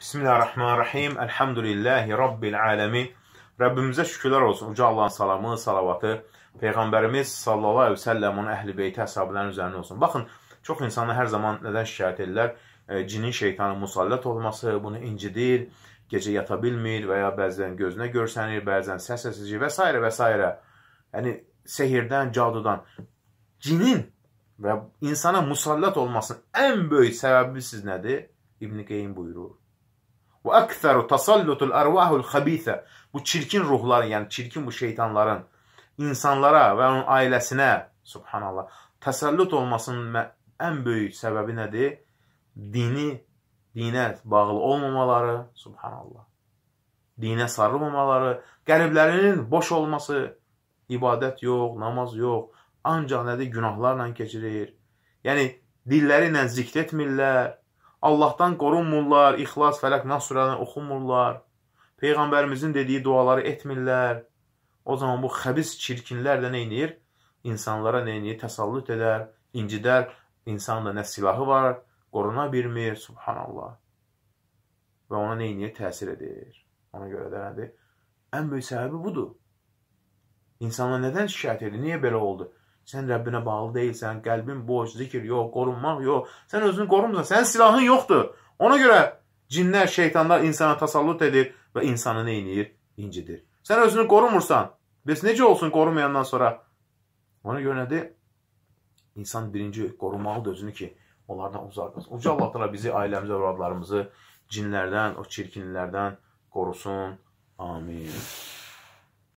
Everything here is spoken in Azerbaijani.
Bismillahirrahmanirrahim. Elhamdülillahi Rabbil aləmin. Rəbbimizə şükürlər olsun. Uca Allahın salamı, salavatı, Peyğəmbərimiz sallallahu aleyhi ve sellem onun əhl-i beyti əsabələrin üzərində olsun. Baxın, çox insanlar hər zaman nədən şikayət edirlər? E, cinin şeytanın musallət olması, bunu incidir, gecə yata bilmir və ya bəzən gözünə görsənir, bəzən səs əsəcək və s. və s. Yəni, sehirdən, cadudan. Cinin və insana musallət olmasının ən böyük səbəbi siz nədir? İbn-i Qeym buyurur. Və əksəru tasallutul arvahul xabisə. Bu çirkin ruhların, yəni çirkin bu şeytanların insanlara və onun ailəsinə, subhanallah, təsəllüt olmasının ən böyük səbəbi nədir? Dini, dinə bağlı olmamaları, subhanallah. Dinə sarılmamaları, qəlblərinin boş olması, ibadət yox, namaz yox, ancaq nədir? Günahlarla keçirir. Yəni, dilləri ilə zikr etmirlər, Allahdan qorunmurlar, İxlas, Fələq, Nas surələrini oxumurlar, Peyğəmbərimizin dediyi duaları etmirlər. O zaman bu xəbis çirkinlər də neynir? İnsanlara neynir? Təsallüt edər, incidər. İnsanın da nə silahı var, qoruna bilmir, subhanallah. Və ona neynir? Təsir edir. Ona görə də nədir? Ən böyük səbəbi budur. İnsanlar nədən şikayət edir? Niyə belə oldu? Sən Rəbbinə bağlı deyilsən, qəlbin boş, zikir yox, qorunmaq yox. Sən özünü qorumursan, sənin silahın yoxdur. Ona görə cinlər, şeytanlar insana tasallut edir və insanı nə edir? İncidir. Sən özünü qorumursan, biz necə olsun qorumayandan sonra? Ona görə nədir? İnsan birinci qorumalıdır özünü ki, onlardan uzaq qalsın. Uca Allah təala bizi, ailəmizi, övladlarımızı cinlərdən, o çirkinlərdən qorusun. Amin.